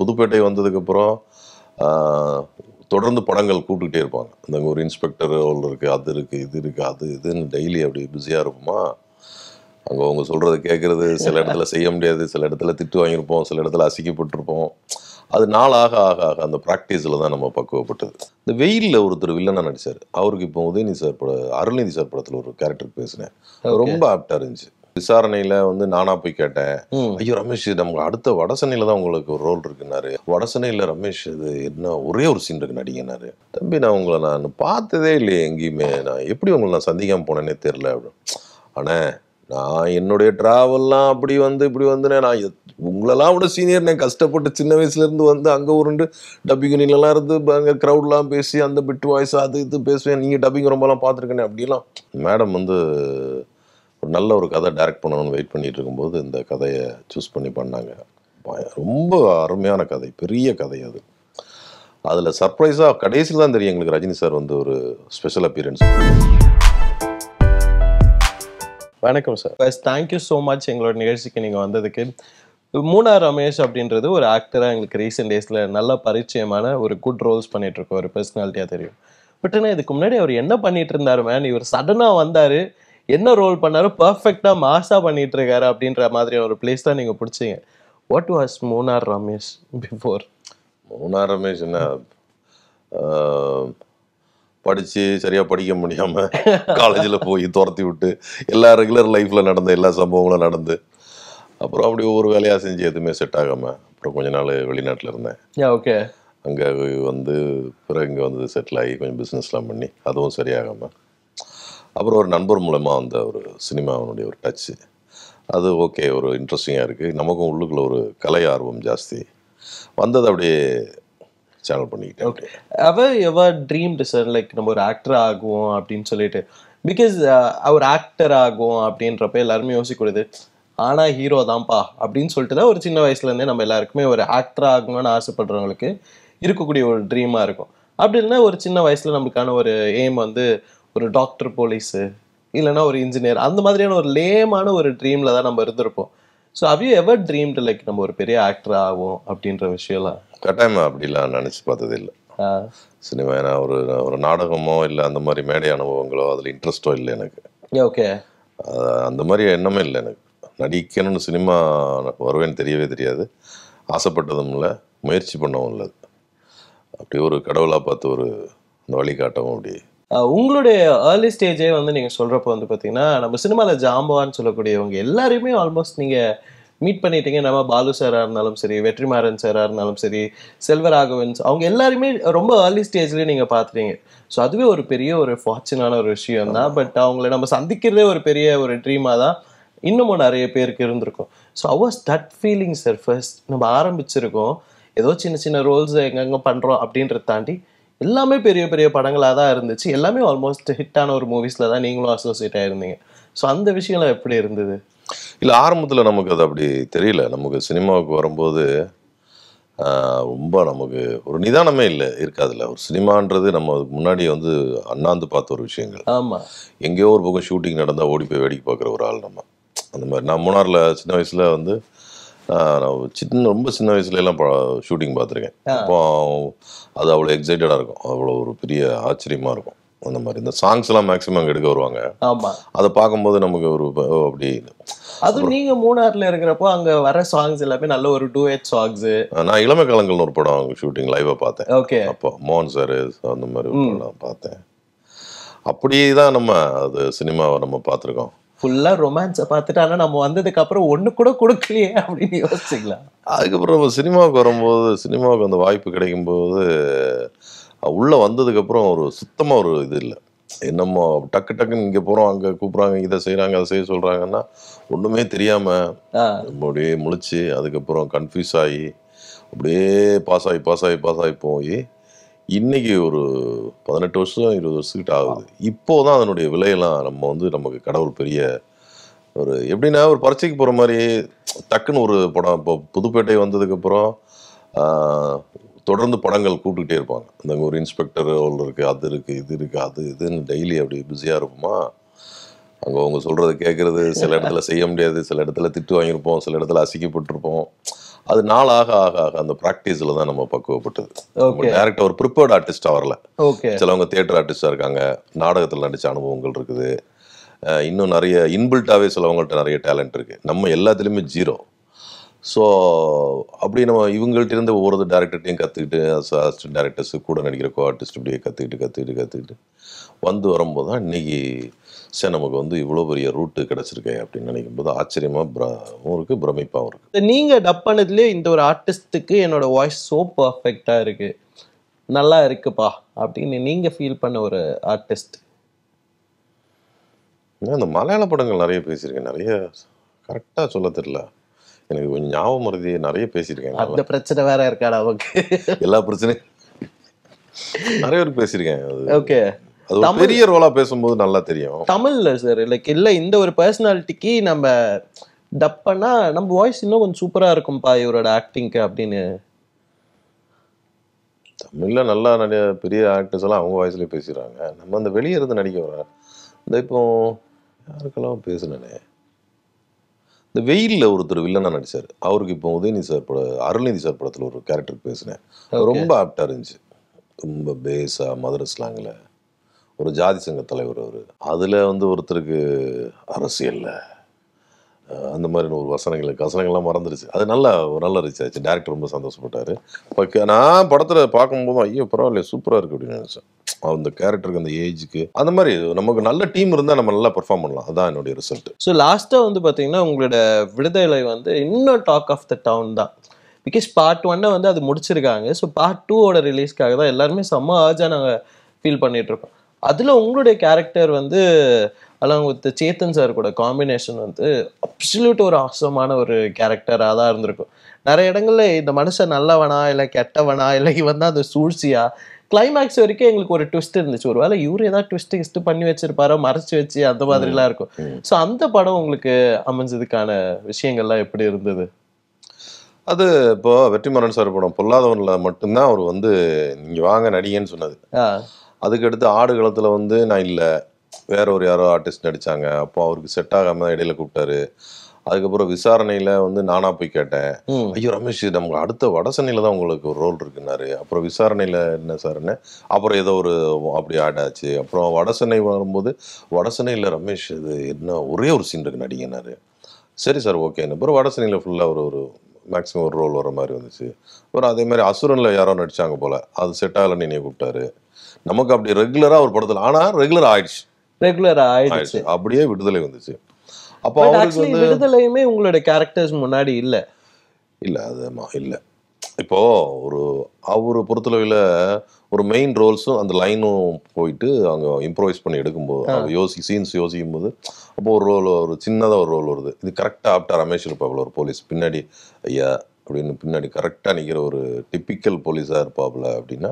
புதுப்பேட்டை வந்ததுக்கப்புறம் தொடர்ந்து படங்கள் கூப்பிட்டுக்கிட்டே இருப்பாங்க அந்த ஒரு இன்ஸ்பெக்டர் அவ்வளோ இருக்குது அது இருக்குது இது இருக்குது அது இதுன்னு டெய்லி அப்படி பிஸியாக இருப்போமா அங்கே அவங்க சொல்கிறத கேட்குறது சில இடத்துல செய்ய முடியாது சில இடத்துல திட்டு வாங்கியிருப்போம் சில இடத்துல அசிக்கப்பட்டிருப்போம் அது நாளாக ஆக ஆக அந்த ப்ராக்டிஸில் தான் நம்ம பக்குவப்பட்டது இந்த வெயிலில் ஒருத்தர் வில்லனாக நடித்தார் அவருக்கு இப்போ உதயநிதி சார் பட அருள்நிதி சார் படத்தில் ஒரு கேரக்டர் பேசினேன் ரொம்ப ஆப்டாக இருந்துச்சு விசாரணையில வந்து நானா போய் கேட்டேன் ஐயோ ரமேஷ் நமக்கு அடுத்த வடசனையில தான் உங்களுக்கு ஒரு ரோல் இருக்குன்னாரு வடசனையில ரமேஷ் இது என்ன ஒரே ஒரு சீன் இருக்கு நடிகனாரு தம்பி நான் உங்களை நான் பார்த்ததே இல்லையே எங்கேயுமே நான் எப்படி உங்களை நான் சந்திக்காம போனேன்னே தெரில அப்படின்னு ஆனா நான் என்னுடைய ட்ராவல்லாம் அப்படி வந்து இப்படி வந்து நான் உங்களெல்லாம் விட சீனியர் நான் கஷ்டப்பட்டு சின்ன வயசுலேருந்து வந்து அங்கே உருண்டு டப்பிங் யூனியன்லாம் இருந்து அங்கே க்ரௌட்லாம் பேசி அந்த பிட்டு வாய்ஸ் அது இது பேசுவேன் நீங்கள் டப்பிங் ரொம்பலாம் பார்த்துருக்கேனே அப்படிலாம் மேடம் வந்து ஒரு நல்ல ஒரு கதை டைரக்ட் பண்ணணும்னு வெயிட் பண்ணிட்டு இருக்கும்போது இந்த கதையை சூஸ் பண்ணி பண்ணாங்க ரொம்ப அருமையான கதை பெரிய கதை அது அதில் சர்ப்ரைஸாக கடைசியில் தான் தெரியும் எங்களுக்கு ரஜினி சார் வந்து ஒரு ஸ்பெஷல் அப்பியரன்ஸ் வணக்கம் சார் தேங்க்யூ ஸோ மச் எங்களோட நிகழ்ச்சிக்கு நீங்கள் வந்ததுக்கு மூனா ரமேஷ் அப்படின்றது ஒரு ஆக்டராக எங்களுக்கு ரீசெண்ட் டேஸில் நல்ல பரிச்சயமான ஒரு குட் ரோல்ஸ் பண்ணிகிட்ருக்கோம் ஒரு பர்சனாலிட்டியாக தெரியும் பட் ஆனால் இதுக்கு முன்னாடி அவர் என்ன பண்ணிகிட்டு இருந்தார் மேன் இவர் சடனாக வந்தார் என்ன ரோல் பண்ணாரோ பர்ஃபெக்டாக மாஸாக பண்ணிட்டு இருக்காரு அப்படின்ற மாதிரி ஒரு பிளேஸ் தான் நீங்கள் பிடிச்சிங்க what was Munnar Ramesh before Munnar Ramesh என்ன படித்து சரியாக படிக்க முடியாமல் காலேஜில் போய் துரத்தி விட்டு எல்லா ரெகுலர் லைஃப்பில் நடந்த எல்லா சம்பவங்களும் நடந்து அப்புறம் அப்படி ஒவ்வொரு வேலையாக செஞ்சு எதுவுமே செட் ஆகாமல் அப்புறம் கொஞ்ச நாள் வெளிநாட்டில் இருந்தேன் ஓகே அங்கே வந்து பிறகு இங்கே வந்து செட்டில் ஆகி கொஞ்சம் பிஸ்னஸ்லாம் பண்ணி அதுவும் சரியாகாமல் அப்புறம் ஒரு நண்பர் மூலமாக வந்த ஒரு சினிமாவினுடைய ஒரு டச்சு அது ஓகே ஒரு இன்ட்ரெஸ்டிங்காக இருக்குது நமக்கும் உள்ளுக்குள்ள ஒரு கலை ஆர்வம் ஜாஸ்தி வந்தது அப்படியே சேனல் பண்ணிக்கிட்டேன் ஓகே அவர் எவர் சார் லைக் நம்ம ஒரு ஆக்டர் ஆகுவோம் அப்படின்னு சொல்லிட்டு பிகாஸ் uh, அவர் ஆக்டர் ஆகும் அப்படின்றப்ப எல்லாருமே யோசிக்கூடாது ஆனால் ஹீரோ தான்ப்பா அப்படின்னு சொல்லிட்டு தான் ஒரு சின்ன வயசுலேருந்தே நம்ம எல்லாருக்குமே ஒரு ஆக்டர் ஆகணும்னு ஆசைப்படுறவங்களுக்கு இருக்கக்கூடிய ஒரு ட்ரீமாக இருக்கும் அப்படி இல்லைன்னா ஒரு சின்ன வயசில் நம்மளுக்கான ஒரு எய்ம் வந்து ஒரு டாக்டர் போலீஸு இல்லைன்னா ஒரு இன்ஜினியர் அந்த மாதிரியான ஒரு லேமான ஒரு ட்ரீமில் தான் நம்ம இருந்திருப்போம் ஸோ அவ் யூ எவர் ட்ரீம்டு லைக் நம்ம ஒரு பெரிய ஆக்டர் ஆகும் அப்படின்ற விஷயம்லாம் கட்டாயமாக அப்படிலாம் நினச்சி பார்த்தது இல்லை சினிமா ஏன்னா ஒரு ஒரு நாடகமோ இல்லை அந்த மாதிரி மேடை அனுபவங்களோ அதில் இன்ட்ரெஸ்ட்டோ இல்லை எனக்கு ஓகே அந்த மாதிரி எண்ணமே இல்லை எனக்கு நடிக்கணும்னு சினிமா வருவேன்னு தெரியவே தெரியாது ஆசைப்பட்டதும் இல்லை முயற்சி பண்ணவும் இல்லை அப்படி ஒரு கடவுளாக பார்த்து ஒரு வழிகாட்டவும் அப்படி உங்களுடைய ஏர்லி ஸ்டேஜே வந்து நீங்கள் சொல்கிறப்போ வந்து பாத்தீங்கன்னா நம்ம சினிமாவில் ஜாம்பவான்னு சொல்லக்கூடியவங்க எல்லாருமே ஆல்மோஸ்ட் நீங்கள் மீட் பண்ணிட்டீங்க நம்ம பாலு சாராக இருந்தாலும் சரி வெற்றிமாறன் சாராக இருந்தாலும் சரி செல்வராகவன்ஸ் அவங்க எல்லாருமே ரொம்ப ஏர்லி ஸ்டேஜ்லேயே நீங்கள் பார்த்துட்டீங்க ஸோ அதுவே ஒரு பெரிய ஒரு ஃபார்ச்சுனான ஒரு விஷயம் தான் பட் அவங்கள நம்ம சந்திக்கிறதே ஒரு பெரிய ஒரு ட்ரீமாக தான் இன்னமும் நிறைய பேருக்கு இருந்திருக்கும் ஸோ அவர் தட் ஃபீலிங் சார் ஃபர்ஸ்ட் நம்ம ஆரம்பிச்சிருக்கோம் ஏதோ சின்ன சின்ன ரோல்ஸ் எங்கெங்கே பண்ணுறோம் அப்படின்றத தாண்டி எல்லாமே பெரிய பெரிய படங்களாக தான் இருந்துச்சு எல்லாமே ஆல்மோஸ்ட் ஹிட்டான ஒரு மூவிஸில் தான் நீங்களும் அசோசியேட் ஆகிருந்தீங்க ஸோ அந்த விஷயம்லாம் எப்படி இருந்தது இல்லை ஆரம்பத்தில் நமக்கு அது அப்படி தெரியல நமக்கு சினிமாவுக்கு வரும்போது ரொம்ப நமக்கு ஒரு நிதானமே இல்லை இருக்காதுல்ல ஒரு சினிமான்றது நம்ம அதுக்கு முன்னாடி வந்து அண்ணாந்து பார்த்த ஒரு விஷயங்கள் ஆமாம் எங்கேயோ ஒரு பக்கம் ஷூட்டிங் நடந்தால் ஓடி போய் வேடிக்கை பார்க்குற ஒரு ஆள் நம்ம அந்த மாதிரி நான் மூணாரில் சின்ன வயசில் வந்து நான் சின்ன ரொம்ப சின்ன வயசுலலாம் ஷூட்டிங் பார்த்துருக்கேன் அப்போ அது அவ்வளோ எக்ஸைட்டடாக இருக்கும் அவ்வளோ ஒரு பெரிய ஆச்சரியமாக இருக்கும் அந்த மாதிரி இந்த சாங்ஸ் எல்லாம் மேக்ஸிமம் அங்கே எடுக்க வருவாங்க அதை பார்க்கும்போது நமக்கு ஒரு அப்படி அதுவும் நீங்க மூணாறுல இருக்கிறப்போ அங்க வர சாங்ஸ் எல்லாமே நல்ல ஒரு டூ ஹெட் சாங்ஸ் நான் இளமை காலங்கள்னு ஒரு படம் அவங்க ஷூட்டிங் லைவா பார்த்தேன் ஓகே அப்போ மோகன் சார் அந்த மாதிரி பார்த்தேன் அப்படியே தான் நம்ம அது சினிமாவை நம்ம பார்த்துருக்கோம் ஃபுல்லாக ரொமான்ஸை பார்த்துட்டு ஆனால் நம்ம வந்ததுக்கப்புறம் ஒன்று கூட கொடுக்கலையே அப்படின்னு யோசிச்சிக்கலாம் அதுக்கப்புறம் நம்ம சினிமாவுக்கு வரும்போது சினிமாவுக்கு அந்த வாய்ப்பு கிடைக்கும்போது உள்ளே வந்ததுக்கப்புறம் ஒரு சுத்தமாக ஒரு இது இல்லை என்னமோ டக்கு டக்குன்னு இங்கே போகிறோம் அங்கே கூப்பிட்றாங்க இதை செய்கிறாங்க அதை செய்ய சொல்கிறாங்கன்னா ஒன்றுமே தெரியாமல் அப்படியே முழிச்சு அதுக்கப்புறம் கன்ஃபியூஸ் ஆகி அப்படியே பாஸ் ஆகி பாஸ் ஆகி பாஸ் ஆகி போய் இன்னைக்கு ஒரு பதினெட்டு வருஷம் இருபது வருஷத்துக்கிட்ட ஆகுது இப்போதான் தான் அதனுடைய விலையெல்லாம் நம்ம வந்து நமக்கு கடவுள் பெரிய ஒரு எப்படின்னா ஒரு பரீட்சைக்கு போகிற மாதிரி டக்குன்னு ஒரு படம் இப்போ புதுப்பேட்டை வந்ததுக்கப்புறம் தொடர்ந்து படங்கள் கூப்பிட்டுக்கிட்டே இருப்பாங்க இந்த ஒரு இன்ஸ்பெக்டர் ஒன்று இருக்குது அது இருக்குது இது இருக்குது அது இதுன்னு டெய்லி அப்படி பிஸியாக இருப்போமா அங்கே அவங்க சொல்கிறத கேட்குறது சில இடத்துல செய்ய முடியாது சில இடத்துல திட்டு வாங்கியிருப்போம் சில இடத்துல அசிக்கப்பட்டிருப்போம் அது நாளாக ஆக ஆக அந்த ப்ராக்டிஸில் தான் நம்ம பக்குவப்பட்டது டேரக்டாக ஒரு ப்ரிப்பேர்ட் ஆர்டிஸ்டாக வரல சிலவங்க தியேட்டர் ஆர்டிஸ்டாக இருக்காங்க நாடகத்தில் நடித்த அனுபவங்கள் இருக்குது இன்னும் நிறைய இன்பில்ட்டாகவே சிலவங்கள்ட்ட நிறைய டேலண்ட் இருக்குது நம்ம எல்லாத்துலேயுமே ஜீரோ ஸோ அப்படி நம்ம இவங்கள்ட்ட இருந்து ஒவ்வொரு டேரக்டர்கிட்டையும் கற்றுக்கிட்டு அசிஸ்டன்ட் டேரக்டர்ஸு கூட நடிக்கிற கோ ஆர்டிஸ்ட் இப்படியே கற்றுக்கிட்டு கற்றுக்கிட்டு கற்றுக்கிட்டு வந்து வரும்போது தான் இன்றைக்கி சரி நமக்கு வந்து இவ்வளோ பெரிய ரூட்டு கிடச்சிருக்கே அப்படின்னு நினைக்கும் போது ஆச்சரியமாகவும் இருக்குது பிரமிப்பாகவும் இருக்குது நீங்கள் பண்ணதுலேயே இந்த ஒரு ஆர்டிஸ்ட்டுக்கு என்னோடய வாய்ஸ் ஸோ பர்ஃபெக்டாக இருக்குது நல்லா இருக்குப்பா அப்படின்னு நீங்கள் ஃபீல் பண்ண ஒரு ஆர்டிஸ்ட் இந்த மலையாள படங்கள் நிறைய பேசியிருக்கேன் நிறைய கரெக்டாக சொல்ல தெரியல எனக்கு கொஞ்சம் ஞாபகம் மருதி நிறைய பேசியிருக்கேன் அந்த பிரச்சனை வேற இருக்காடா அவங்களுக்கு எல்லா பிரச்சனையும் நிறைய பேர் பேசியிருக்கேன் ஓகே பெரிய ரோலா பேசும்போது நல்லா தெரியும் தமிழ்ல சார் லைக் இல்ல இந்த ஒரு பர்சனாலிட்டிக்கு நம்ம டப்பனா நம்ம வாய்ஸ் இன்னும் கொஞ்சம் சூப்பரா இருக்கும்பா இவரோட ஆக்டிங்க்கு அப்படின்னு தமிழ்ல நல்லா நிறைய பெரிய ஆக்டர்ஸ் எல்லாம் அவங்க வாய்ஸ்ல பேசுறாங்க நம்ம அந்த வெளியே இருந்து நடிக்க வர இந்த இப்போ யாருக்கெல்லாம் பேசுனேனே இந்த வெயிலில் ஒருத்தர் வில்லனா நடிச்சார் அவருக்கு இப்போ உதயநிதி சார் பட அருள்நிதி சார் படத்தில் ஒரு கேரக்டர் பேசினேன் ரொம்ப ஆப்டாக இருந்துச்சு ரொம்ப பேஸாக மதுரை ஸ்லாங்கில் ஒரு ஜாதி சங்க தலைவர் அவர் அதில் வந்து ஒருத்தருக்கு அரசியலில் அந்த மாதிரி ஒரு வசனங்களுக்கு வசனங்கள்லாம் மறந்துருச்சு அது நல்லா நல்ல ரீச் ஆச்சு டேரக்டர் ரொம்ப சந்தோஷப்பட்டார் ஓகே நான் படத்தில் பார்க்கும்போதும் ஐயோ பரவாயில்ல சூப்பராக இருக்குது அப்படின்னு நினச்சேன் அந்த கேரக்டருக்கு அந்த ஏஜுக்கு அந்த மாதிரி நமக்கு நல்ல டீம் இருந்தால் நம்ம நல்லா பர்ஃபார்ம் பண்ணலாம் அதான் என்னுடைய ரிசல்ட் ஸோ லாஸ்ட்டாக வந்து பார்த்தீங்கன்னா உங்களோட விடுதலை வந்து இன்னும் டாக் ஆஃப் த டவுன் தான் பிகாஸ் பார்ட் ஒன்னை வந்து அது முடிச்சிருக்காங்க ஸோ பார்ட் டூவோட ரிலீஸ்க்காக தான் எல்லாருமே செம்ம ஆஜாக நாங்கள் ஃபீல் பண்ணிகிட்ருக்கோம் அதில் உங்களுடைய கேரக்டர் வந்து அலாங் வித் சேத்தன் சார் கூட காம்பினேஷன் வந்து அப்சல்யூட் ஒரு ஆசமான ஒரு கேரக்டராக தான் இருந்திருக்கும் நிறைய இடங்கள்ல இந்த மனுஷன் நல்லவனா இல்லை கெட்டவனா இல்லை இவன் தான் அது சூழ்ச்சியா கிளைமேக்ஸ் வரைக்கும் எங்களுக்கு ஒரு ட்விஸ்ட் இருந்துச்சு ஒரு வேலை இவரு ஏதாவது ட்விஸ்ட் கிஸ்ட் பண்ணி வச்சிருப்பாரோ மறைச்சு வச்சு அந்த மாதிரிலாம் இருக்கும் ஸோ அந்த படம் உங்களுக்கு அமைஞ்சதுக்கான விஷயங்கள்லாம் எப்படி இருந்தது அது இப்போ வெற்றிமாறன் சார் படம் பொல்லாதவனில் மட்டும்தான் அவர் வந்து நீங்கள் வாங்க நடிகன்னு சொன்னது அதுக்கடுத்து ஆடு களத்தில் வந்து நான் இல்லை வேற ஒரு யாரோ ஆர்டிஸ்ட் நடித்தாங்க அப்போ அவருக்கு செட் ஆகாமல் தான் இடையில கூப்பிட்டாரு அதுக்கப்புறம் விசாரணையில் வந்து நானாக போய் கேட்டேன் ஐயோ ரமேஷ் நமக்கு அடுத்த வடசனையில் தான் உங்களுக்கு ஒரு ரோல் இருக்குன்னாரு அப்புறம் விசாரணையில் என்ன சார்னு அப்புறம் ஏதோ ஒரு அப்படி ஆடாச்சு அப்புறம் வடசனை வரும்போது வடசனையில் ரமேஷ் இது என்ன ஒரே ஒரு சீன் இருக்கு நடிகனாரு சரி சார் என்ன அப்புறம் வடசனையில் ஃபுல்லாக ஒரு ஒரு மேக்ஸிமம் ஒரு ரோல் வர மாதிரி வந்துச்சு அப்புறம் அதே மாதிரி அசுரனில் யாரோ நடித்தாங்க போல் அது செட் ஆகல நீ கூப்பிட்டாரு நமக்கு அப்படி ரெகுலராக ஒரு படத்தில் ஆனால் ரெகுலர் ஆயிடுச்சு ரெகுலர் ஆயிடுச்சு அப்படியே விடுதலை வந்துச்சு அப்போ அவருக்கு வந்து விடுதலையுமே உங்களோட கேரக்டர்ஸ் முன்னாடி இல்லை இல்லை அதுமா இல்லை இப்போது ஒரு அவர் பொறுத்தளவில் ஒரு மெயின் ரோல்ஸும் அந்த லைனும் போயிட்டு அவங்க இம்ப்ரோவைஸ் பண்ணி எடுக்கும்போது யோசி சீன்ஸ் யோசிக்கும் போது அப்போ ஒரு ரோல் ஒரு சின்னதாக ஒரு ரோல் வருது இது கரெக்டாக ஆப்டா ரமேஷ் இருப்பாப்ல ஒரு போலீஸ் பின்னாடி ஐயா அப்படின்னு பின்னாடி கரெக்டாக நிற்கிற ஒரு டிப்பிக்கல் போலீஸாக இருப்பாப்புல அப்படின்னா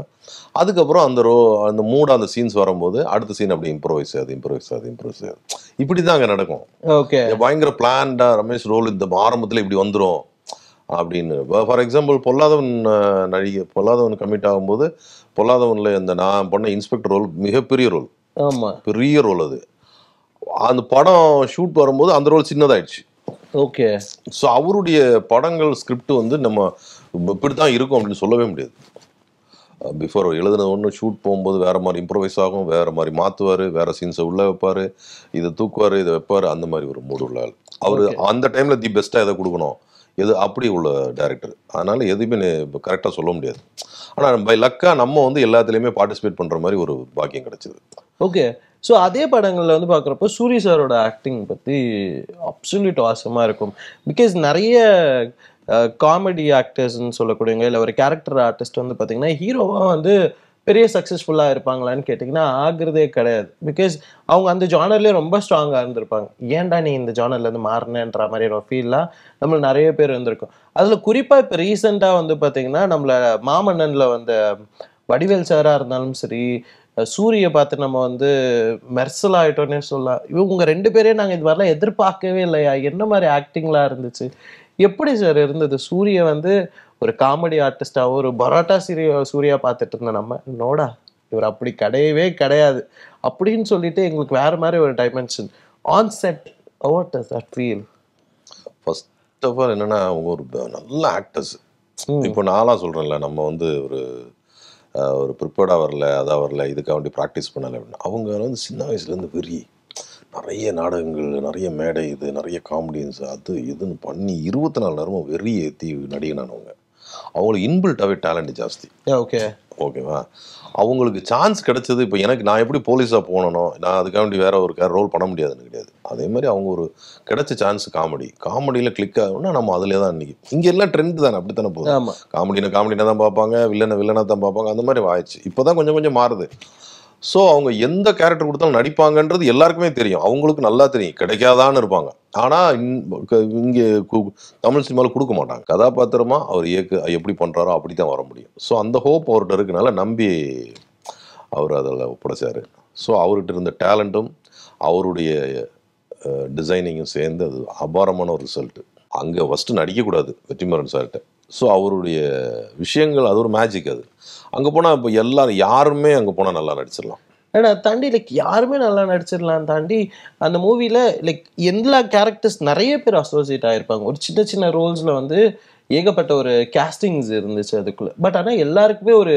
அதுக்கப்புறம் அந்த ரோ அந்த மூட அந்த சீன்ஸ் வரும்போது அடுத்த சீன் அப்படி இம்ப்ரோவைஸ் ஆகுது இம்ப்ரோவைஸ் ஆகுது இம்ப்ரோவைஸ் ஆகுது இப்படி தான் அங்கே நடக்கும் ஓகே பயங்கர பிளான்டாக ரமேஷ் ரோல் இந்த ஆரம்பத்தில் இப்படி வந்துடும் அப்படின்னு ஃபார் எக்ஸாம்பிள் பொல்லாதவன் நடிகை பொல்லாதவன் கம்மிட் ஆகும்போது பொல்லாதவன்ல அந்த நான் பண்ண இன்ஸ்பெக்டர் ரோல் மிகப்பெரிய ரோல் ஆமாம் பெரிய ரோல் அது அந்த படம் ஷூட் வரும்போது அந்த ரோல் சின்னதாயிடுச்சு ஓகே ஸோ அவருடைய படங்கள் ஸ்கிரிப்ட் வந்து நம்ம இப்படி தான் இருக்கும் அப்படின்னு சொல்லவே முடியாது பிஃபோர் எழுதுனது ஒன்று ஷூட் போகும்போது வேறு மாதிரி இம்ப்ரவைஸ் ஆகும் வேறு மாதிரி மாற்றுவார் வேறு சீன்ஸை உள்ளே வைப்பார் இதை தூக்குவார் இதை வைப்பார் அந்த மாதிரி ஒரு மூடு உள்ள அவர் அந்த டைமில் தி பெஸ்ட்டாக இதை கொடுக்கணும் எது அப்படி உள்ள டேரக்டர் அதனால் எதுவுமே இப்போ கரெக்டாக சொல்ல முடியாது ஆனால் பை லக்காக நம்ம வந்து எல்லாத்துலேயுமே பார்ட்டிசிபேட் பண்ணுற மாதிரி ஒரு பாக்கியம் கிடச்சிது ஓகே ஸோ அதே படங்களில் வந்து பார்க்குறப்ப சூரிய சாரோட ஆக்டிங் பற்றி அப்சல்யூட் வாசமாக இருக்கும் பிகாஸ் நிறைய காமெடி ஆக்டர்ஸ்ன்னு சொல்லக்கூடியவங்க இல்லை ஒரு கேரக்டர் ஆர்டிஸ்ட் வந்து பார்த்திங்கன்னா ஹீரோவாக வந்து பெரிய சக்ஸஸ்ஃபுல்லாக இருப்பாங்களான்னு கேட்டிங்கன்னா ஆகிறதே கிடையாது பிகாஸ் அவங்க அந்த ஜானர்லேயே ரொம்ப ஸ்ட்ராங்காக இருந்திருப்பாங்க ஏன்டா நீ இந்த ஜானர்லேருந்து மாறினேன்ற மாதிரி ஒரு ஃபீல்லாம் நம்மளை நிறைய பேர் இருந்திருக்கும் அதில் குறிப்பாக இப்போ ரீசெண்டாக வந்து பார்த்திங்கன்னா நம்மளை மாமன்னனில் வந்த வடிவேல் சாராக இருந்தாலும் சரி சூரிய பார்த்து நம்ம வந்து மெர்சல் ஆகிட்டோன்னே சொல்லலாம் இவங்க ரெண்டு பேரையும் நாங்கள் இது மாதிரிலாம் எதிர்பார்க்கவே இல்லையா என்ன மாதிரி ஆக்டிங்லாம் இருந்துச்சு எப்படி சார் இருந்தது சூரிய வந்து ஒரு காமெடி ஆர்டிஸ்டாவோ ஒரு பரோட்டா சீரிய சூர்யா பார்த்துட்டு இருந்தோம் நம்ம நோடா இவர் அப்படி கிடையவே கிடையாது அப்படின்னு சொல்லிட்டு எங்களுக்கு வேற மாதிரி ஒரு dimension on set what does that feel first of all என்னென்னா அவங்க ஒரு நல்ல ஆக்டர்ஸ் இப்போ நான்லாம் சொல்கிறேன்ல நம்ம வந்து ஒரு ஒரு ப்ரிப்பேர்டாக வரல அதாக வரல இதுக்காக வேண்டி ப்ராக்டிஸ் பண்ணலை அப்படின்னு அவங்க வந்து சின்ன வயசுலேருந்து பெரிய நிறைய நாடகங்கள் நிறைய மேடை இது நிறைய காமெடியன்ஸ் அது இதுன்னு பண்ணி இருபத்தி நாலு நேரமும் வெறி ஏற்றி நடிகனானவங்க அவங்களுக்கு இன்பில்ட்டாகவே டேலண்ட் ஜாஸ்தி ஓகே ஓகேவா அவங்களுக்கு சான்ஸ் கிடைச்சது இப்போ எனக்கு நான் எப்படி போலீஸாக போகணும் நான் அதுக்காக வேண்டி வேற ஒரு கேர் ரோல் பண்ண முடியாதுன்னு கிடையாது அதே மாதிரி அவங்க ஒரு கிடைச்ச சான்ஸ் காமெடி காமெடியில் கிளிக் ஆகணும்னா நம்ம அதில் தான் இன்றைக்கி இங்கே எல்லாம் ட்ரெண்ட் தானே அப்படி தானே போதும் காமெடினா காமெடினா தான் பார்ப்பாங்க வில்லனை வில்லனாக தான் பார்ப்பாங்க அந்த மாதிரி ஆயிடுச்சு இப்போ தான் கொஞ்சம் கொஞ்சம் மாறுது ஸோ அவங்க எந்த கேரக்டர் கொடுத்தாலும் நடிப்பாங்கன்றது எல்லாருக்குமே தெரியும் அவங்களுக்கு நல்லா தெரியும் கிடைக்காதான்னு இருப்பாங்க ஆனால் இங்கே தமிழ் சினிமாவில் கொடுக்க மாட்டாங்க கதாபாத்திரமாக அவர் இயக்கு எப்படி பண்ணுறாரோ அப்படி தான் வர முடியும் ஸோ அந்த ஹோப் அவர்கிட்ட இருக்கனால நம்பி அவர் அதில் ஒப்படைச்சார் ஸோ அவர்கிட்ட இருந்த டேலண்ட்டும் அவருடைய டிசைனிங்கும் சேர்ந்து அது அபாரமான ஒரு ரிசல்ட்டு அங்கே ஃபஸ்ட்டு நடிக்கக்கூடாது வெற்றிமரன் சார்கிட்ட ஸோ அவருடைய விஷயங்கள் அது ஒரு மேஜிக் அது அங்கே போனால் இப்போ எல்லாரும் யாருமே அங்கே போனால் நல்லா நடிச்சிடலாம் ஏன்னா தாண்டி லைக் யாருமே நல்லா நடிச்சிடலாம் தாண்டி அந்த மூவியில் லைக் எல்லா கேரக்டர்ஸ் நிறைய பேர் அசோசியேட் ஆகிருப்பாங்க ஒரு சின்ன சின்ன ரோல்ஸில் வந்து ஏகப்பட்ட ஒரு கேஸ்டிங்ஸ் இருந்துச்சு அதுக்குள்ளே பட் ஆனால் எல்லாருக்குமே ஒரு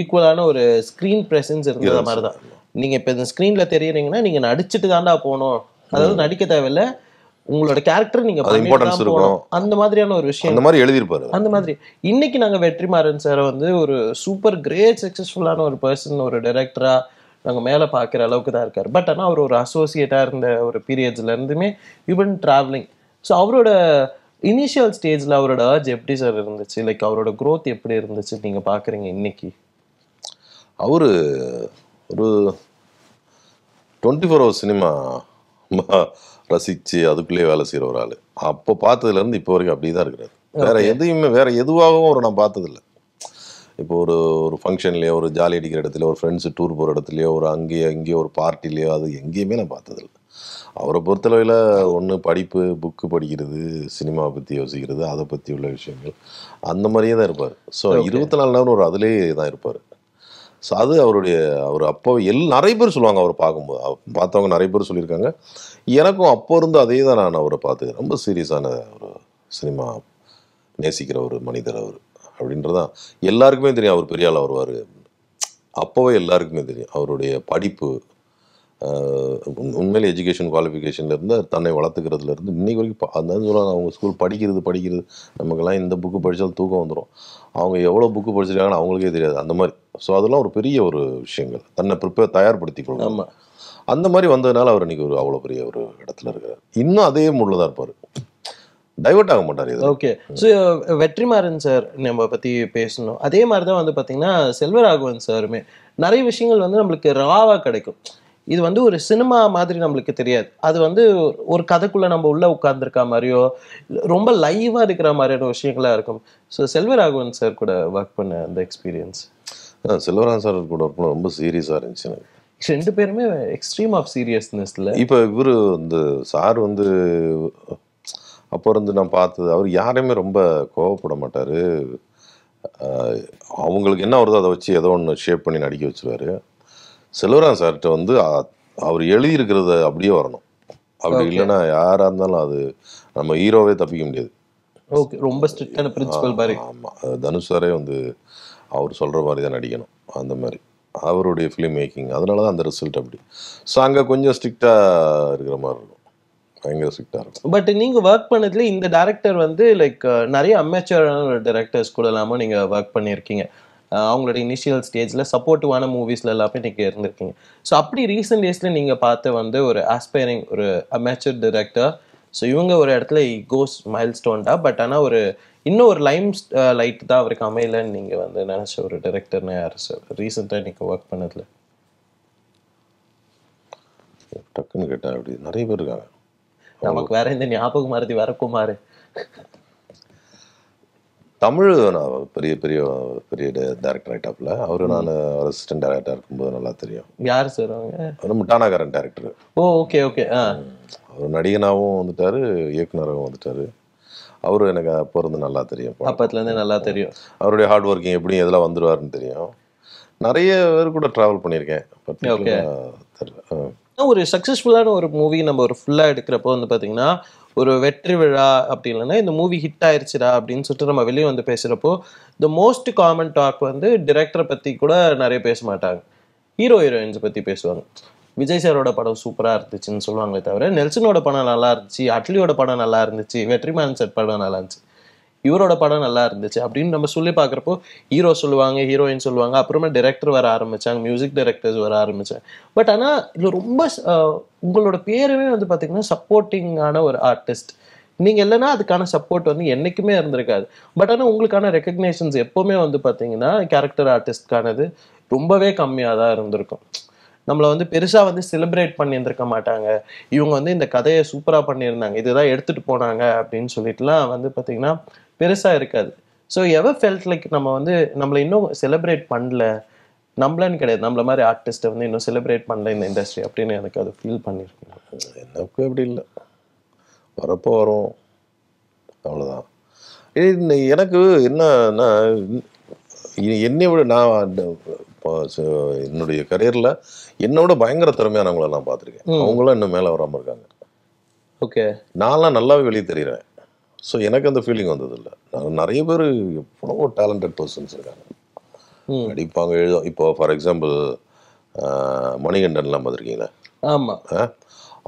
ஈக்குவலான ஒரு ஸ்க்ரீன் ப்ரெசன்ஸ் இருந்தது மாதிரி தான் நீங்கள் இப்போ இந்த ஸ்க்ரீனில் தெரியுறீங்கன்னா நீங்கள் நடிச்சுட்டு தாண்டா போகணும் அதாவது hmm. நடிக்க தேவையில்லை உங்களோட கேரக்டர் நீங்க இம்பார்ட்டன்ஸ் இருக்கும் அந்த மாதிரியான ஒரு விஷயம் அந்த மாதிரி எழுதியிருப்பாரு அந்த மாதிரி இன்னைக்கு நாங்க வெற்றிமாறன் சார் வந்து ஒரு சூப்பர் கிரேட் சக்சஸ்ஃபுல்லான ஒரு பர்சன் ஒரு டைரக்டரா நாங்க மேல பாக்குற அளவுக்கு தான் இருக்காரு பட் ஆனா அவர் ஒரு அசோசியேட்டா இருந்த ஒரு பீரியட்ஸ்ல இருந்துமே ஈவன் டிராவலிங் ஸோ அவரோட இனிஷியல் ஸ்டேஜ்ல அவரோட அர்ஜ் எப்படி சார் இருந்துச்சு லைக் அவரோட க்ரோத் எப்படி இருந்துச்சு நீங்க பாக்குறீங்க இன்னைக்கு அவரு ஒரு டுவெண்ட்டி ஃபோர் ஹவர் சினிமா ரசித்து அதுக்குள்ளேயே வேலை செய்கிற ஒரு ஆள் அப்போ பார்த்ததுலேருந்து இப்போ வரைக்கும் அப்படி தான் இருக்கிறாரு வேற எதையுமே வேற எதுவாகவும் ஒரு நான் பார்த்ததில்ல இப்போ ஒரு ஒரு ஃபங்க்ஷன்லேயோ ஒரு ஜாலி அடிக்கிற இடத்துலையோ ஒரு ஃப்ரெண்ட்ஸு டூர் போகிற இடத்துலையோ ஒரு அங்கேயோ இங்கேயோ ஒரு பார்ட்டிலேயோ அது எங்கேயுமே நான் பார்த்ததில்ல அவரை பொறுத்தளவில் ஒன்று படிப்பு புக்கு படிக்கிறது சினிமாவை பற்றி யோசிக்கிறது அதை பற்றி உள்ள விஷயங்கள் அந்த மாதிரியே தான் இருப்பார் ஸோ இருபத்தி நாலு நேரம் ஒரு அதிலே தான் இருப்பார் ஸோ அது அவருடைய அவர் அப்போ எல் நிறைய பேர் சொல்லுவாங்க அவரை பார்க்கும்போது பார்த்தவங்க நிறைய பேர் சொல்லியிருக்காங்க எனக்கும் அப்போ இருந்து அதே தான் நான் அவரை பார்த்து ரொம்ப சீரியஸான ஒரு சினிமா நேசிக்கிற ஒரு மனிதர் அவர் அப்படின்றதான் எல்லாருக்குமே தெரியும் அவர் பெரிய வருவார் அப்போவே எல்லாருக்குமே தெரியும் அவருடைய படிப்பு உண்மையிலே எஜுகேஷன் குவாலிஃபிகேஷன்லேருந்து தன்னை வளர்த்துக்கிறதுலேருந்து இன்றைக்கி வரைக்கும் அந்த சொல்லுவாங்க அவங்க ஸ்கூல் படிக்கிறது படிக்கிறது நமக்கெல்லாம் இந்த புக்கு படித்தால் தூக்கம் வந்துடும் அவங்க எவ்வளோ புக்கு படிச்சிருக்காங்கன்னு அவங்களுக்கே தெரியாது அந்த மாதிரி ஸோ அதெல்லாம் ஒரு பெரிய ஒரு விஷயங்கள் தன்னை ப்ரிப்பேர் தயார்படுத்தி கொள்ளும் ஆமாம் அந்த மாதிரி வந்ததுனால அவர் இன்றைக்கி ஒரு அவ்வளோ பெரிய ஒரு இடத்துல இருக்கார் இன்னும் அதே மூடில் தான் இருப்பார் டைவெர்ட் ஆக மாட்டார் இது ஓகே ஸோ வெற்றிமாறன் சார் நம்ம பற்றி பேசணும் அதே மாதிரி தான் வந்து பார்த்தீங்கன்னா செல்வராகவன் சாருமே நிறைய விஷயங்கள் வந்து நம்மளுக்கு ராவாக கிடைக்கும் இது வந்து ஒரு சினிமா மாதிரி நம்மளுக்கு தெரியாது அது வந்து ஒரு கதைக்குள்ளே நம்ம உள்ளே உட்காந்துருக்க மாதிரியோ ரொம்ப லைவாக இருக்கிற மாதிரியான விஷயங்களாக இருக்கும் ஸோ செல்வராகவன் சார் கூட ஒர்க் பண்ண அந்த எக்ஸ்பீரியன்ஸ் செல்வராகவன் சார் கூட ஒர்க் பண்ண ரொம்ப சீரியஸாக இருந்துச்சு எனக்கு ரெண்டு பேருமே எக்ஸ்ட்ரீம் ஆஃப் சீரியஸ்னஸ்ல இப்போ இவர் இந்த சார் வந்து அப்போ இருந்து நான் பார்த்தது அவர் யாரையுமே ரொம்ப கோவப்பட மாட்டார் அவங்களுக்கு என்ன வருதோ அதை வச்சு ஏதோ ஒன்று ஷேப் பண்ணி நடிக்க வச்சுருவாரு செல்வராம் சார்கிட்ட வந்து அவர் எழுதியிருக்கிறத அப்படியே வரணும் அப்படி இல்லைன்னா யாராக இருந்தாலும் அது நம்ம ஹீரோவே தப்பிக்க முடியாது ஓகே ரொம்ப ஸ்ட்ரிக்டான பிரின்சிபல் மாதிரி ஆமாம் தனுஷ் சாரே வந்து அவர் சொல்கிற மாதிரி தான் நடிக்கணும் அந்த மாதிரி அவருடைய ஃபிலிம் மேக்கிங் அதனால தான் அந்த ரிசல்ட் அப்படி ஸோ அங்கே கொஞ்சம் ஸ்ட்ரிக்டாக இருக்கிற மாதிரி இருக்கும் பயங்கர ஸ்ட்ரிக்டாக இருக்கும் பட் நீங்கள் ஒர்க் பண்ணதில் இந்த டேரக்டர் வந்து லைக் நிறைய அமேச்சரான டேரக்டர்ஸ் இல்லாமல் நீங்கள் ஒர்க் பண்ணியிருக்கீங்க அவங்களோட இனிஷியல் ஸ்டேஜில் சப்போர்ட்டிவான மூவிஸில் எல்லாமே நீங்கள் இருந்திருக்கீங்க ஸோ அப்படி ரீசெண்ட் டேஸில் நீங்கள் பார்த்து வந்து ஒரு ஆஸ்பைரிங் ஒரு அமேச்சர் டிரெக்டர் ஸோ இவங்க ஒரு இடத்துல கோஸ் மைல் ஸ்டோன்டா பட் ஆனால் ஒரு இன்னும் ஒரு லைம் லைட் தான் அவருக்கு அமையலன்னு நீங்கள் வந்து நினச்ச ஒரு டிரெக்டர்னு யார் சார் ரீசெண்டாக நீங்கள் ஒர்க் பண்ணதில் டக்குன்னு கேட்டா அப்படி நிறைய பேர் இருக்காங்க நமக்கு வேற இந்த ஞாபகம் மருதி வரக்குமாறு தமிழ் நான் பெரிய பெரிய பெரிய டேரக்டர் ஆகிட்டாப்புல அவர் நான் அசிஸ்டன்ட் டேரக்டராக இருக்கும்போது நல்லா தெரியும் யார் சார் அவங்க அவர் முட்டானாகரன் டேரக்டர் ஓ ஓகே ஓகே ஆ அவர் நடிகனாகவும் வந்துட்டார் இயக்குனராகவும் வந்துட்டார் அவரும் எனக்கு அப்போ இருந்து நல்லா தெரியும் அப்பத்துலேருந்து நல்லா தெரியும் அவருடைய ஹார்ட் ஒர்க்கிங் எப்படி எதில் வந்துடுவார்னு தெரியும் நிறைய பேர் கூட ட்ராவல் பண்ணியிருக்கேன் ஒரு சக்ஸஸ்ஃபுல்லான ஒரு மூவி நம்ம ஒரு ஃபுல்லாக எடுக்கிறப்போ வந்து பார்த்தீங்கன்னா ஒரு வெற்றி விழா அப்படி இல்லைன்னா இந்த மூவி ஹிட் ஆயிடுச்சுடா அப்படின்னு சொல்லிட்டு நம்ம வெளியே வந்து பேசுகிறப்போ த மோஸ்ட் காமன் டாக் வந்து டிரெக்டரை பற்றி கூட நிறைய பேச மாட்டாங்க ஹீரோ ஹீரோயின்ஸை பற்றி பேசுவாங்க விஜய் சாரோட படம் சூப்பராக இருந்துச்சுன்னு சொல்லுவாங்களே தவிர நெல்சனோட படம் நல்லா இருந்துச்சு அட்லியோட படம் நல்லா இருந்துச்சு வெற்றிமான் சட் படம் நல்லா இருந்துச்சு இவரோட படம் நல்லா இருந்துச்சு அப்படின்னு நம்ம சொல்லி பார்க்குறப்போ ஹீரோ சொல்லுவாங்க ஹீரோயின் சொல்லுவாங்க அப்புறமா டேரக்டர் வர ஆரம்பித்தாங்க மியூசிக் டைரக்டர்ஸ் வர ஆரம்பித்தாங்க பட் ஆனால் இதில் ரொம்ப உங்களோட பேருமே வந்து பார்த்திங்கன்னா சப்போர்ட்டிங்கான ஒரு ஆர்டிஸ்ட் நீங்கள் இல்லைன்னா அதுக்கான சப்போர்ட் வந்து என்றைக்குமே இருந்திருக்காது பட் ஆனால் உங்களுக்கான ரெக்கக்னேஷன்ஸ் எப்போவுமே வந்து பார்த்தீங்கன்னா கேரக்டர் ஆர்டிஸ்ட்கானது ரொம்பவே கம்மியாக தான் இருந்திருக்கும் நம்மளை வந்து பெருசாக வந்து செலிப்ரேட் பண்ணியிருந்திருக்க மாட்டாங்க இவங்க வந்து இந்த கதையை சூப்பராக பண்ணியிருந்தாங்க இதுதான் எடுத்துகிட்டு போனாங்க அப்படின்னு சொல்லிட்டுலாம் வந்து பார்த்திங்கன்னா பெருசாக இருக்காது ஸோ எவர் ஃபெல்ட் லைக் நம்ம வந்து நம்மளை இன்னும் செலிப்ரேட் பண்ணல நம்மளன்னு கிடையாது நம்மள மாதிரி ஆர்டிஸ்ட்டை வந்து இன்னும் செலிப்ரேட் பண்ணல இந்த இண்டஸ்ட்ரி அப்படின்னு எனக்கு அது ஃபீல் பண்ணியிருக்கேன் எனக்கு அப்படி இல்லை வரப்போ வரும் அவ்வளோதான் எனக்கு என்னன்னா என்னை விட நான் என்னுடைய கரியரில் என்னோட பயங்கர திறமையானவங்களெல்லாம் பார்த்துருக்கேன் அவங்களாம் இன்னும் மேலே வராமல் இருக்காங்க ஓகே நான்லாம் நல்லாவே வெளியே தெரிகிறேன் ஸோ எனக்கு அந்த ஃபீலிங் வந்ததில்லை நான் நிறைய பேர் எவ்வளோ டேலண்டட் பர்சன்ஸ் இருக்காங்க நடிப்பாங்க எழுதும் இப்போ ஃபார் எக்ஸாம்பிள் மணிகண்டன்லாம் பார்த்துருக்கீங்களா ஆமாம்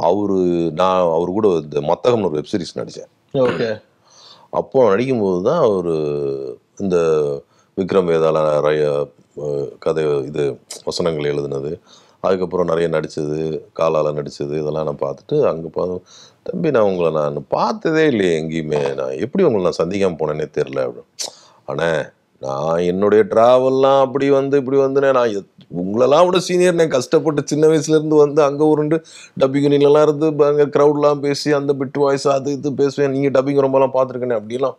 அவரு நான் அவர் கூட இந்த மத்தகம்னு ஒரு வெப்சீரிஸ் நடித்தேன் ஓகே அப்போ நடிக்கும்போது தான் அவர் இந்த விக்ரம் வேதாள கதை இது வசனங்கள் எழுதுனது அதுக்கப்புறம் நிறைய நடித்தது காலால் நடித்தது இதெல்லாம் நான் பார்த்துட்டு அங்கே பார்த்து தம்பி நான் உங்களை நான் பார்த்ததே இல்லையே எங்கேயுமே நான் எப்படி உங்களை நான் சந்திக்காமல் போனேன்னே தெரில அப்படின்னு ஆனால் நான் என்னுடைய ட்ராவல்லாம் அப்படி வந்து இப்படி வந்துனே நான் உங்களெல்லாம் விட சீனியர் நான் கஷ்டப்பட்டு சின்ன வயசுலேருந்து வந்து அங்கே உருண்டு டப்பிங் யூனியன்லாம் இருந்து அங்கே க்ரௌட்லாம் பேசி அந்த பிட் வாய்ஸ் அது இது பேசுவேன் நீங்கள் டப்பிங் ரொம்பலாம் பார்த்துருக்கேன் அப்படிலாம்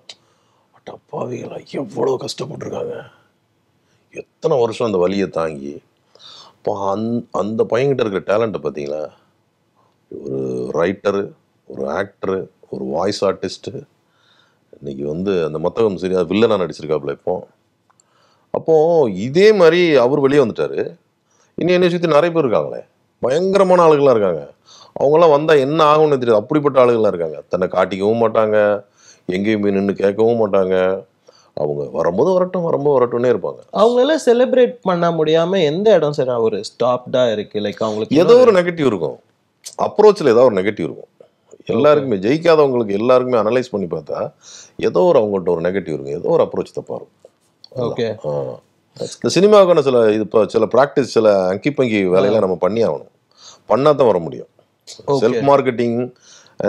அப்பாவிகளாக எவ்வளோ கஷ்டப்பட்டுருக்காங்க எத்தனை வருஷம் அந்த வழியை தாங்கி அப்போ அந் அந்த பையன்கிட்ட இருக்கிற டேலண்ட்டை பார்த்தீங்களா ஒரு ரைட்டரு ஒரு ஆக்டரு ஒரு வாய்ஸ் ஆர்டிஸ்ட்டு இன்றைக்கி வந்து அந்த மத்தகம் சரி அது வில்லனாக நடிச்சிருக்காப்புல இப்போ அப்போது இதே மாதிரி அவர் வெளியே வந்துட்டார் இன்னும் என்ன சுற்றி நிறைய பேர் இருக்காங்களே பயங்கரமான ஆளுகளாக இருக்காங்க அவங்களாம் வந்தால் என்ன ஆகும்னு தெரியாது அப்படிப்பட்ட ஆளுகளாக இருக்காங்க தன்னை காட்டிக்கவும் மாட்டாங்க எங்கேயும் போய் நின்று கேட்கவும் மாட்டாங்க அவங்க வரும்போது வரட்டும் வரும்போது வரட்டும்னே இருப்பாங்க அவங்களால செலிப்ரேட் பண்ண முடியாம எந்த இடம் சரி ஒரு ஸ்டாப்டா இருக்கு லைக் அவங்களுக்கு ஏதோ ஒரு நெகட்டிவ் இருக்கும் அப்ரோச்சில் ஏதோ ஒரு நெகட்டிவ் இருக்கும் எல்லாருக்குமே ஜெயிக்காதவங்களுக்கு எல்லாருக்குமே அனலைஸ் பண்ணி பார்த்தா ஏதோ ஒரு அவங்கள்ட்ட ஒரு நெகட்டிவ் இருக்கும் ஏதோ ஒரு அப்ரோச் தப்பா இருக்கும் ஓகே இந்த சினிமாவுக்கான சில இது இப்போ சில ப்ராக்டிஸ் சில அங்கி பங்கி வேலையெல்லாம் நம்ம பண்ணி ஆகணும் பண்ணால் தான் வர முடியும் செல்ஃப் மார்க்கெட்டிங்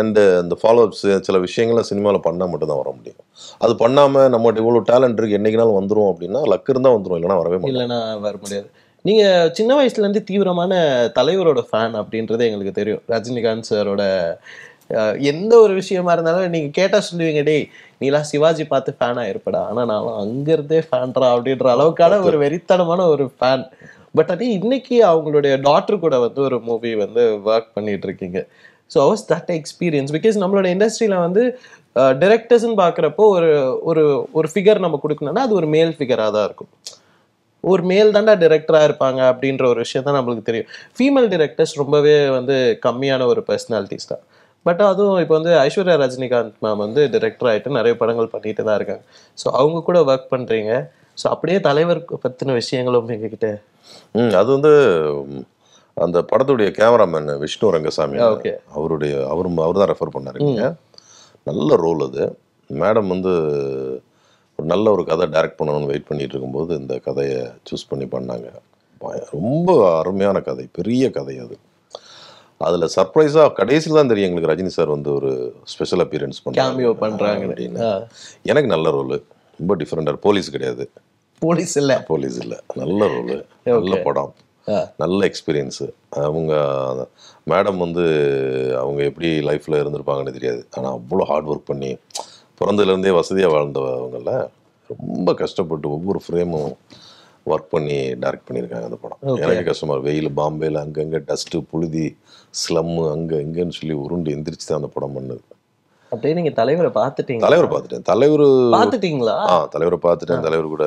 அண்டு அந்த ஃபாலோஅப்ஸ் சில விஷயங்கள்லாம் சினிமாவில் பண்ணால் மட்டும்தான் வர முடியும் அது பண்ணாமல் நம்மகிட்ட இவ்வளோ டேலண்ட் இருக்குது என்றைக்குனாலும் வந்துடும் அப்படின்னா லக்கு இருந்தால் வந்துடும் இல்லைனா வரவே முடியும் இல்லைனா வர முடியாது நீங்கள் சின்ன வயசுலேருந்து தீவிரமான தலைவரோட ஃபேன் அப்படின்றது எங்களுக்கு தெரியும் ரஜினிகாந்த் சாரோட எந்த ஒரு விஷயமா இருந்தாலும் நீங்கள் கேட்டால் சொல்லுவீங்க டேய் நீலாம் சிவாஜி பார்த்து ஃபேனாக இருப்படா ஆனால் நான் அங்கேருந்தே ஃபேன்ரா அப்படின்ற அளவுக்கான ஒரு வெறித்தனமான ஒரு ஃபேன் பட் அதே இன்னைக்கு அவங்களுடைய டாக்டர் கூட வந்து ஒரு மூவி வந்து ஒர்க் பண்ணிட்டு இருக்கீங்க so how was that experience because நம்மளோட இண்டஸ்ட்ரியில் வந்து டிரெக்டர்ஸ்ன்னு uh, பார்க்குறப்போ ஒரு ஒரு ஒரு ஃபிகர் நம்ம கொடுக்கணும்னா அது ஒரு மேல் ஃபிகராக தான் இருக்கும் ஒரு மேல் தாண்டா டிரெக்டராக இருப்பாங்க அப்படின்ற ஒரு விஷயம் தான் நம்மளுக்கு தெரியும் ஃபீமேல் டிரெக்டர்ஸ் ரொம்பவே வந்து கம்மியான ஒரு பர்சனாலிட்டிஸ் தான் பட் அதுவும் இப்போ வந்து ஐஸ்வர்யா ரஜினிகாந்த் மேம் வந்து டிரெக்டர் ஆகிட்டு நிறைய படங்கள் பண்ணிட்டு தான் இருக்காங்க ஸோ அவங்க கூட ஒர்க் பண்ணுறீங்க ஸோ அப்படியே தலைவர் பற்றின விஷயங்களும் எங்ககிட்ட ம் அது வந்து அந்த படத்துடைய கேமராமேன் விஷ்ணு ரங்கசாமி அவருடைய அவரும் அவர் தான் ரெஃபர் பண்ணாருங்க நல்ல ரோல் அது மேடம் வந்து ஒரு நல்ல ஒரு கதை டைரக்ட் பண்ணணும்னு வெயிட் பண்ணிட்டு இருக்கும்போது இந்த கதையை சூஸ் பண்ணி பண்ணாங்க ரொம்ப அருமையான கதை பெரிய கதை அது அதில் சர்ப்ரைஸாக கடைசியில் தான் தெரியும் எங்களுக்கு ரஜினி சார் வந்து ஒரு ஸ்பெஷல் அப்பியரன்ஸ் பண்ணாங்க பண்ணுறாங்க அப்படின்னா எனக்கு நல்ல ரோலு ரொம்ப டிஃப்ரெண்டாக போலீஸ் கிடையாது போலீஸ் இல்லை போலீஸ் இல்லை நல்ல ரோலு நல்ல படம் நல்ல எக்ஸ்பீரியன்ஸு அவங்க மேடம் வந்து அவங்க எப்படி லைஃப்பில் இருந்திருப்பாங்கன்னு தெரியாது ஆனால் அவ்வளோ ஹார்ட் ஒர்க் பண்ணி பிறந்ததுலேருந்தே வசதியாக வாழ்ந்தவங்கள ரொம்ப கஷ்டப்பட்டு ஒவ்வொரு ஃப்ரேமும் ஒர்க் பண்ணி டேரக்ட் பண்ணியிருக்காங்க அந்த படம் எனக்கு கஷ்டமாக வெயில் பாம்பேயில் அங்கங்கே டஸ்ட்டு புழுதி ஸ்லம்மு அங்கே இங்கேன்னு சொல்லி உருண்டு எந்திரிச்சு தான் அந்த படம் பண்ணுது அப்படியே நீங்க தலைவரை பார்த்துட்டீங்க தலைவரை பார்த்துட்டேன் தலைவர் பார்த்துட்டீங்களா ஆ தலைவரை பார்த்துட்டேன் தலைவர் கூட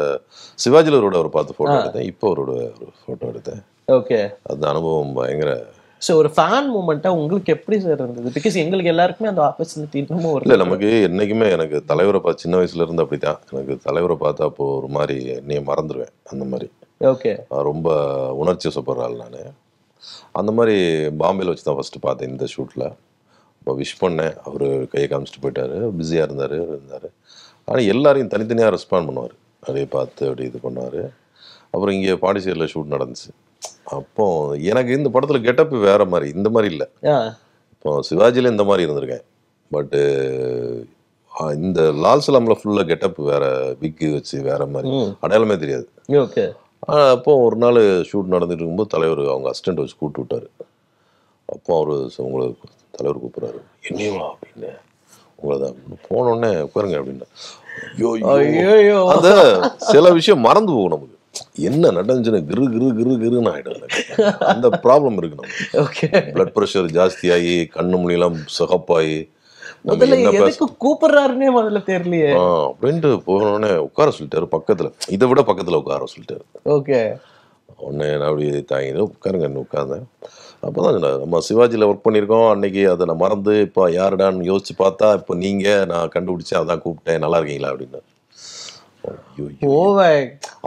சிவாஜிலவரோட ஒரு பார்த்து ஃபோட்டோ எடுத்தேன் இப்போ அவரோட ஒரு ஃபோட்டோ எடுத்தேன் ஓகே அந்த அனுபவம் பயங்கர ஸோ ஒரு ஃபேன் மூமெண்ட்டாக உங்களுக்கு எப்படி சார் இருந்தது பிகாஸ் எங்களுக்கு எல்லாருக்குமே அந்த ஆப்பர்ச்சுனிட்டி இன்னமும் இல்லை நமக்கு என்றைக்குமே எனக்கு தலைவரை பார்த்து சின்ன வயசுலேருந்து அப்படி தான் எனக்கு தலைவரை பார்த்தா அப்போ ஒரு மாதிரி நீ மறந்துடுவேன் அந்த மாதிரி ஓகே ரொம்ப உணர்ச்சி சொப்படுறாள் நான் அந்த மாதிரி பாம்பேல வச்சு தான் ஃபர்ஸ்ட் பார்த்தேன் இந்த ஷூட்டில் இப்போ விஷ் பண்ணேன் அவர் கையை காமிச்சிட்டு போயிட்டார் பிஸியாக இருந்தார் இருந்தார் ஆனால் எல்லாரையும் தனித்தனியாக ரெஸ்பாண்ட் பண்ணுவார் அப்படியே பார்த்து அப்படி இது பண்ணார் அப்புறம் இங்கே பாண்டிச்சேரியில் ஷூட் நடந்துச்சு அப்போ எனக்கு இந்த படத்தில் கெட்டப் வேற மாதிரி இந்த மாதிரி இல்லை இப்போ சிவாஜியில் இந்த மாதிரி இருந்திருக்கேன் பட்டு இந்த லால் சலாமில் ஃபுல்லாக கெட்டப் வேற விக்கு வச்சு வேற மாதிரி அடையாளமே தெரியாது ஓகே அப்போ ஒரு நாள் ஷூட் நடந்துட்டு இருக்கும்போது தலைவர் அவங்க அசிஸ்டண்ட் வச்சு கூப்பிட்டு விட்டார் அப்போ அவர் உங்களுக்கு தலைவர் கூப்பிட்றாரு என்னையவா அப்படின்னு உங்களை தான் போனோடனே உட்காருங்க அப்படின்னா ஐயோ அந்த சில விஷயம் மறந்து போகும் நமக்கு என்ன நடந்துச்சுன்னு கிரு கிரு கிரு கிருன்னு ஆகிடும் அந்த ப்ராப்ளம் இருக்கு நமக்கு ஓகே பிளட் ப்ரெஷர் ஜாஸ்தியாகி கண்ணு மணிலாம் சிகப்பாகி முதல்ல எதுக்கு கூப்பிடுறாருன்னே முதல்ல தெரியலையே அப்படின்ட்டு போனோடனே உட்கார சொல்லிட்டாரு பக்கத்துல இதை விட பக்கத்துல உட்கார சொல்லிட்டாரு ஓகே உடனே அப்படியே தாங்கிட்டு உட்காருங்கன்னு உட்காந்தேன் அப்போ தான் நம்ம சிவாஜியில் ஒர்க் பண்ணியிருக்கோம் அன்றைக்கி அதை நான் மறந்து இப்போ யாருடான்னு யோசித்து பார்த்தா இப்போ நீங்கள் நான் கண்டுபிடிச்சேன் அதான் கூப்பிட்டேன் நல்லா இருக்கீங்களா அப்படின்னு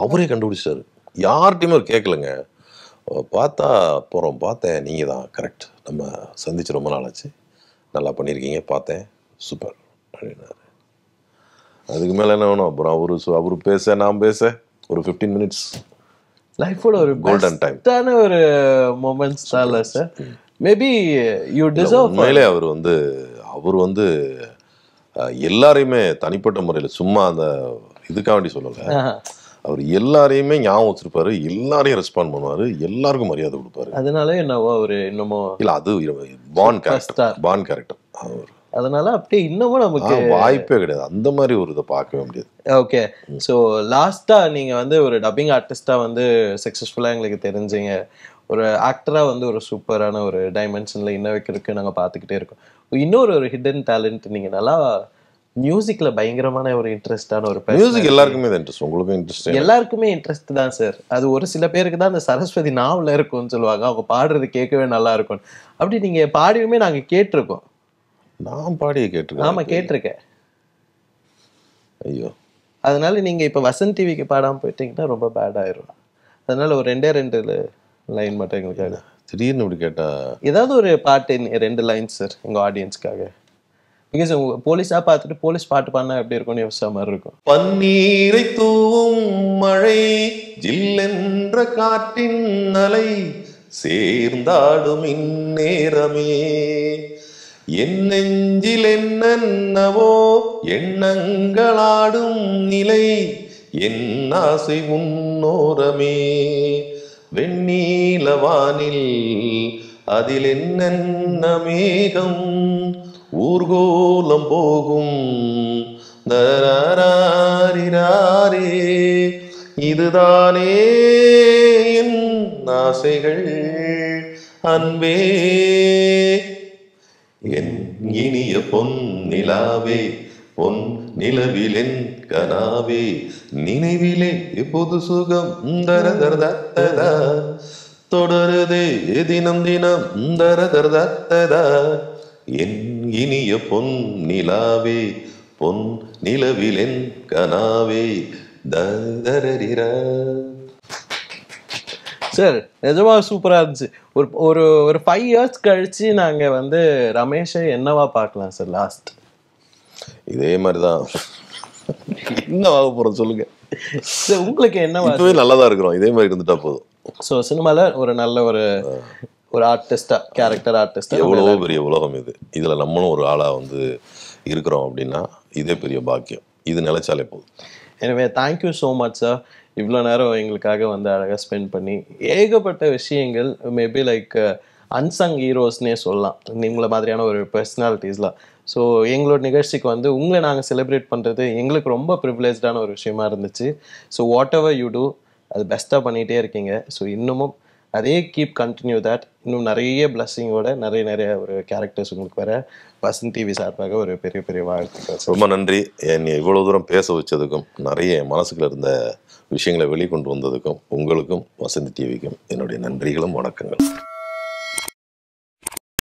அவரே கண்டுபிடிச்சாரு யார்கிட்டையுமே கேட்கலங்க பார்த்தா போகிறோம் பார்த்தேன் நீங்கள் தான் கரெக்ட் நம்ம சந்திச்சு ரொம்ப நாள் ஆச்சு நல்லா பண்ணியிருக்கீங்க பார்த்தேன் சூப்பர் அப்படின்னாரு அதுக்கு மேலே என்ன வேணும் அப்புறம் அவரு அவரு பேச நான் பேச ஒரு ஃபிஃப்டீன் மினிட்ஸ் லைஃப்போட ஒரு கோல்டன் டைம் ஒரு மொமெண்ட்ஸ் தான் சார் மேபி யூ டிசர்வ் உண்மையிலே அவர் வந்து அவர் வந்து எல்லாரையுமே தனிப்பட்ட முறையில் சும்மா அந்த இதுக்காக வேண்டி சொல்லலை அவர் எல்லாரையுமே ஞாபகம் வச்சிருப்பாரு எல்லாரையும் ரெஸ்பாண்ட் பண்ணுவாரு எல்லாருக்கும் மரியாதை கொடுப்பாரு அதனால என்னவோ அவர் இன்னமும் இல்லை அது பான் கேரக்டர் பான் கேரக்டர் அவர் அதனால அப்படியே இன்னமும் நமக்கு வாய்ப்பே கிடையாது அந்த மாதிரி ஒரு இதை பார்க்கவே முடியாது ஓகே ஸோ லாஸ்ட்டாக நீங்கள் வந்து ஒரு டப்பிங் ஆர்டிஸ்டாக வந்து சக்ஸஸ்ஃபுல்லாக எங்களுக்கு தெரிஞ்சிங்க ஒரு ஆக்டராக வந்து ஒரு சூப்பரான ஒரு டைமென்ஷனில் இன்ன வைக்கிறதுக்கு நாங்கள் பார்த்துக்கிட்டே இருக்கோம் இன்னொரு ஒரு ஹிடன் டேலண்ட் நீங்கள் நல்லா மியூசிக்கில் பயங்கரமான ஒரு இன்ட்ரெஸ்டான ஒரு மியூசிக் எல்லாருக்குமே இன்ட்ரெஸ்ட் உங்களுக்கு இன்ட்ரெஸ்ட் எல்லாருக்குமே இன்ட்ரெஸ்ட் தான் சார் அது ஒரு சில பேருக்கு தான் அந்த சரஸ்வதி நாவில் இருக்கும்னு சொல்லுவாங்க அவங்க பாடுறது கேட்கவே நல்லா இருக்கும் அப்படி நீங்கள் பாடியுமே நாங்கள் கேட்டிருக்கோம் நான் பாடிய கேட்டிருக்கேன் ஆமா கேட்டிருக்கேன் ஐயோ அதனால நீங்கள் இப்போ வசந்த் டிவிக்கு பாடாமல் போயிட்டீங்கன்னா ரொம்ப பேட் ஆயிரும் அதனால ஒரு ரெண்டே ரெண்டு லைன் மட்டும் எங்களுக்காக திடீர்னு இப்படி கேட்டால் ஏதாவது ஒரு பாட்டு ரெண்டு லைன்ஸ் சார் எங்கள் ஆடியன்ஸ்க்காக பிகாஸ் உங்க போலீஸா பார்த்துட்டு போலீஸ் பாட்டு பாடினா எப்படி இருக்கும்னு யோசிச்ச மாதிரி இருக்கும் பன்னீரை தூவும் மழை ஜில்லென்ற காற்றின் அலை சேர்ந்தாடும் இந்நேரமே என்னெஞ்சில் என்னென்னவோ எண்ணங்களாடும் நிலை என் ஆசை உன்னோரமே வெண்ணீலவானில் அதில் என்னென்ன மேகம் ஊர்கோலம் போகும் நரராரிராரே இதுதானே என் ஆசைகள் அன்பே என் இனிய பொன் நிலாவே பொன் நிலவிலின் கனாவே நினைவிலே இப்போது சுகம் தர தரதா தொடருதே தினம் தினம் தர தரதா என் இனிய பொன் நிலாவே பொன் நிலவிலின் கனாவே தரரிரா சார் நிஜமா சூப்பரா இருந்துச்சு ஒரு ஒரு ஒரு ஃபைவ் இயர்ஸ் கழிச்சு நாங்க வந்து ரமேஷை என்னவா பார்க்கலாம் சார் லாஸ்ட் இதே மாதிரிதான் ஆக போறோம் சொல்லுங்க சார் உங்களுக்கு என்ன இப்பவே நல்லா தான் இருக்கிறோம் இதே மாதிரி இருந்துட்டா போதும் ஸோ சினிமால ஒரு நல்ல ஒரு ஒரு ஆர்டிஸ்டா கேரக்டர் ஆர்டிஸ்ட் எவ்வளவு பெரிய உலகம் இது இதுல நம்மளும் ஒரு ஆளா வந்து இருக்கிறோம் அப்படின்னா இதே பெரிய பாக்கியம் இது நிலைச்சாலே போதும் எனவே தேங்க்யூ ஸோ மச் சார் இவ்வளோ நேரம் எங்களுக்காக வந்து அழகாக ஸ்பெண்ட் பண்ணி ஏகப்பட்ட விஷயங்கள் மேபி லைக் அன்சங் ஹீரோஸ்னே சொல்லலாம் நீங்கள மாதிரியான ஒரு பர்சனாலிட்டிஸ்லாம் ஸோ எங்களோட நிகழ்ச்சிக்கு வந்து உங்களை நாங்கள் செலிப்ரேட் பண்ணுறது எங்களுக்கு ரொம்ப ப்ரிவிலேஜான ஒரு விஷயமா இருந்துச்சு so whatever you do அது பெஸ்ட்டாக பண்ணிகிட்டே இருக்கீங்க ஸோ இன்னமும் அதே கீப் கண்டினியூ தட் இன்னும் நிறைய பிளஸ்ஸிங்கோட நிறைய நிறைய ஒரு கேரக்டர்ஸ் உங்களுக்கு வர வசந்த் டிவி சார்பாக ஒரு பெரிய பெரிய வாழ்த்துக்கள் ரொம்ப நன்றி என்னை இவ்வளோ தூரம் பேச வச்சதுக்கும் நிறைய மனசுக்குள்ள இருந்த விஷயங்களை வெளிக்கொண்டு வந்ததுக்கும் உங்களுக்கும் வசந்தி டிவிக்கும் என்னுடைய நன்றிகளும் வணக்கங்கள்